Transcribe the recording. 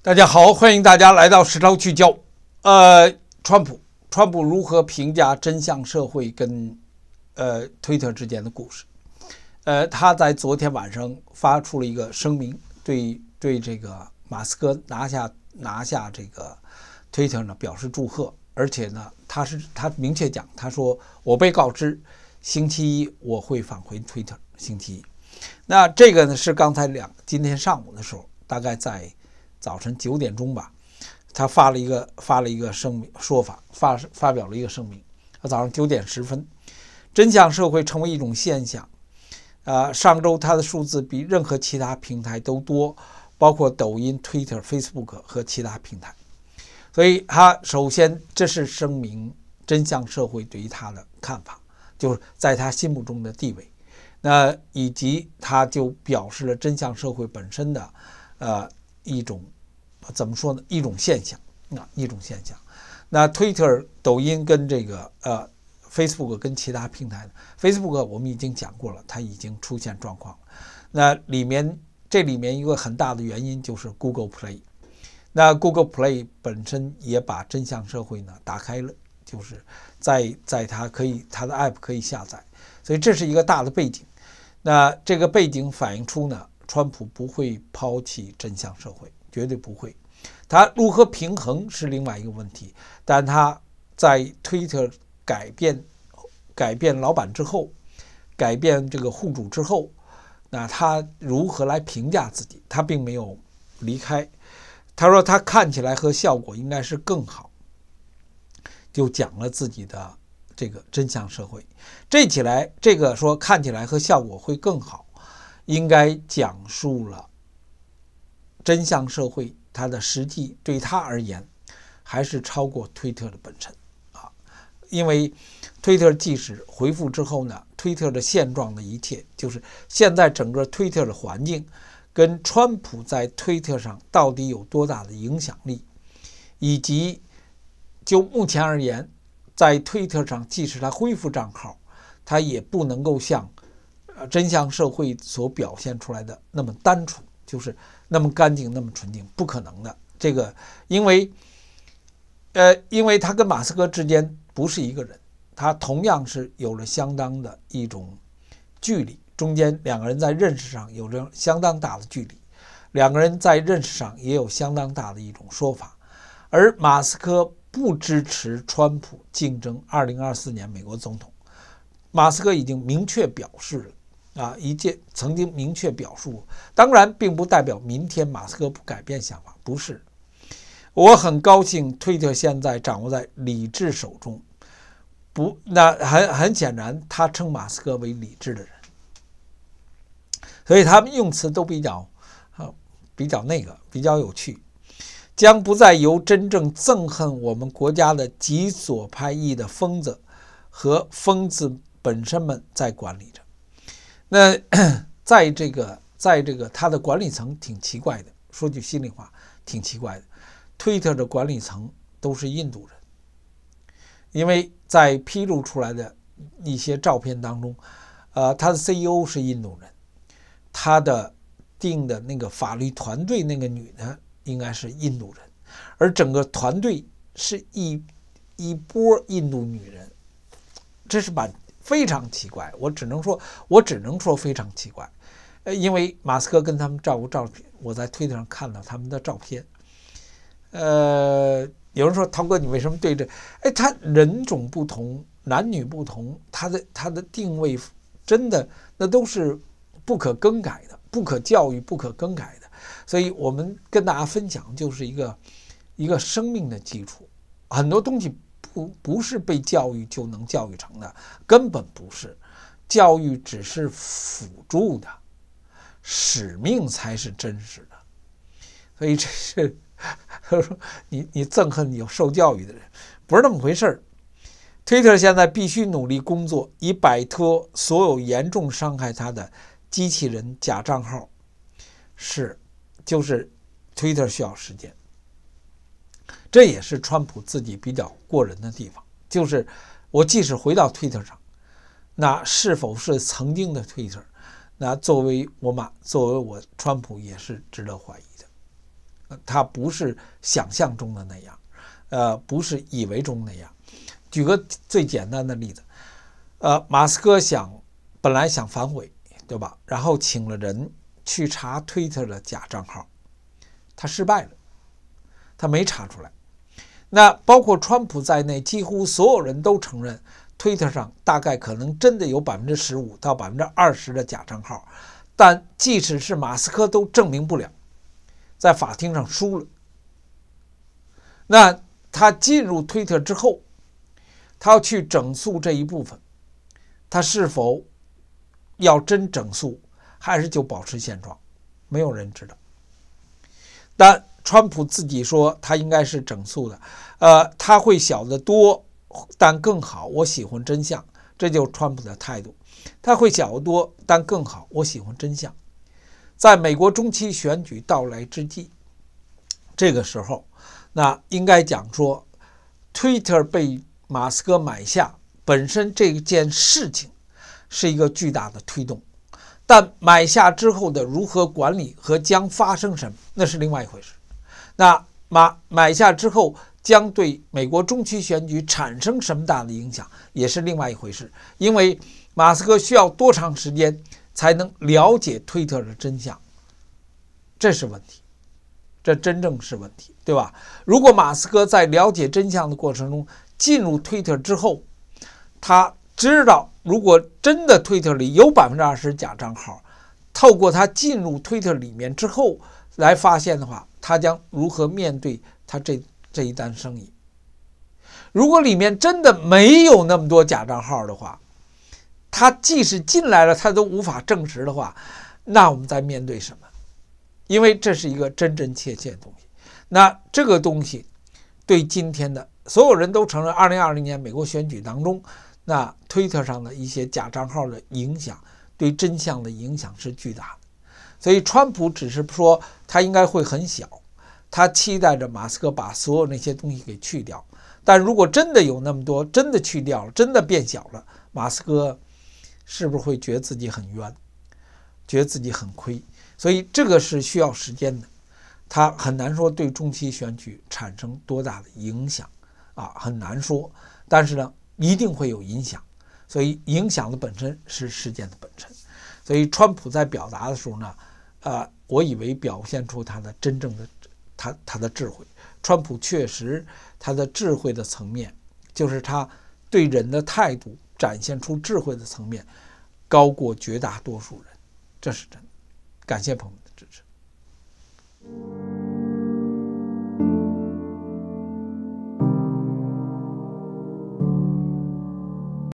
大家好，欢迎大家来到时超聚焦。呃，川普，川普如何评价真相社会跟呃推特之间的故事？呃，他在昨天晚上发出了一个声明，对对这个马斯克拿下拿下这个推特呢表示祝贺，而且呢，他是他明确讲，他说我被告知星期一我会返回推特。星期一，那这个呢是刚才两今天上午的时候，大概在。早晨九点钟吧，他发了一个发了一个声明说法，发发表了一个声明。他早上九点十分，真相社会成为一种现象，呃，上周他的数字比任何其他平台都多，包括抖音、Twitter、Facebook 和其他平台。所以，他首先这是声明，真相社会对于他的看法，就是在他心目中的地位，那以及他就表示了真相社会本身的，呃。一种，怎么说呢？一种现象，啊，一种现象。那 Twitter、抖音跟这个呃 Facebook 跟其他平台，Facebook 我们已经讲过了，它已经出现状况了。那里面这里面一个很大的原因就是 Google Play，那 Google Play 本身也把真相社会呢打开了，就是在在它可以它的 App 可以下载，所以这是一个大的背景。那这个背景反映出呢。川普不会抛弃真相社会，绝对不会。他如何平衡是另外一个问题。但他在推特改变、改变老板之后，改变这个户主之后，那他如何来评价自己？他并没有离开。他说他看起来和效果应该是更好。就讲了自己的这个真相社会，这起来这个说看起来和效果会更好。应该讲述了真相，社会它的实际对他而言，还是超过推特的本身啊，因为推特即使回复之后呢，推特的现状的一切，就是现在整个推特的环境，跟川普在推特上到底有多大的影响力，以及就目前而言，在推特上即使他恢复账号，他也不能够像。真相社会所表现出来的那么单纯，就是那么干净、那么纯净，不可能的。这个，因为，呃，因为他跟马斯克之间不是一个人，他同样是有了相当的一种距离，中间两个人在认识上有着相当大的距离，两个人在认识上也有相当大的一种说法。而马斯克不支持川普竞争二零二四年美国总统，马斯克已经明确表示了。啊，一届曾经明确表述，当然并不代表明天马斯克不改变想法。不是，我很高兴推特现在掌握在理智手中。不，那很很显然，他称马斯克为理智的人，所以他们用词都比较啊，比较那个，比较有趣。将不再由真正憎恨我们国家的极左派裔的疯子和疯子本身们在管理着。那 在这个，在这个，他的管理层挺奇怪的。说句心里话，挺奇怪的。推特的管理层都是印度人，因为在披露出来的一些照片当中，呃，他的 CEO 是印度人，他的定的那个法律团队那个女的应该是印度人，而整个团队是一一波印度女人，这是把。非常奇怪，我只能说我只能说非常奇怪，呃，因为马斯克跟他们照过照片，我在推特上看到他们的照片，呃，有人说涛哥，你为什么对着？哎，他人种不同，男女不同，他的他的定位真的那都是不可更改的，不可教育、不可更改的，所以我们跟大家分享就是一个一个生命的基础，很多东西。不不是被教育就能教育成的，根本不是，教育只是辅助的，使命才是真实的。所以这是他说你你憎恨有受教育的人不是那么回事儿。特现在必须努力工作，以摆脱所有严重伤害他的机器人假账号。是，就是推特需要时间。这也是川普自己比较过人的地方，就是我即使回到推特上，那是否是曾经的推特，那作为我马，作为我川普也是值得怀疑的。他不是想象中的那样，呃，不是以为中那样。举个最简单的例子，呃，马斯克想本来想反悔，对吧？然后请了人去查推特的假账号，他失败了。他没查出来，那包括川普在内，几乎所有人都承认推特上大概可能真的有百分之十五到百分之二十的假账号，但即使是马斯克都证明不了，在法庭上输了。那他进入推特之后，他要去整肃这一部分，他是否要真整肃，还是就保持现状，没有人知道。但。川普自己说，他应该是整肃的，呃，他会小得多，但更好。我喜欢真相，这就是川普的态度。他会小得多，但更好。我喜欢真相。在美国中期选举到来之际，这个时候，那应该讲说，Twitter 被马斯克买下，本身这件事情是一个巨大的推动，但买下之后的如何管理和将发生什么，那是另外一回事。那买买下之后，将对美国中期选举产生什么大的影响，也是另外一回事。因为马斯克需要多长时间才能了解推特的真相，这是问题，这真正是问题，对吧？如果马斯克在了解真相的过程中进入推特之后，他知道如果真的推特里有百分之二十假账号，透过他进入推特里面之后来发现的话。他将如何面对他这这一单生意？如果里面真的没有那么多假账号的话，他即使进来了，他都无法证实的话，那我们在面对什么？因为这是一个真真切切的东西。那这个东西对今天的所有人都承认，二零二零年美国选举当中，那推特上的一些假账号的影响，对真相的影响是巨大的。所以，川普只是说他应该会很小，他期待着马斯克把所有那些东西给去掉。但如果真的有那么多，真的去掉了，真的变小了，马斯克是不是会觉得自己很冤，觉得自己很亏？所以，这个是需要时间的，他很难说对中期选举产生多大的影响啊，很难说。但是呢，一定会有影响。所以，影响的本身是事件的本身。所以，川普在表达的时候呢，呃，我以为表现出他的真正的他他的智慧。川普确实他的智慧的层面，就是他对人的态度展现出智慧的层面，高过绝大多数人，这是真的。感谢朋友们的支持。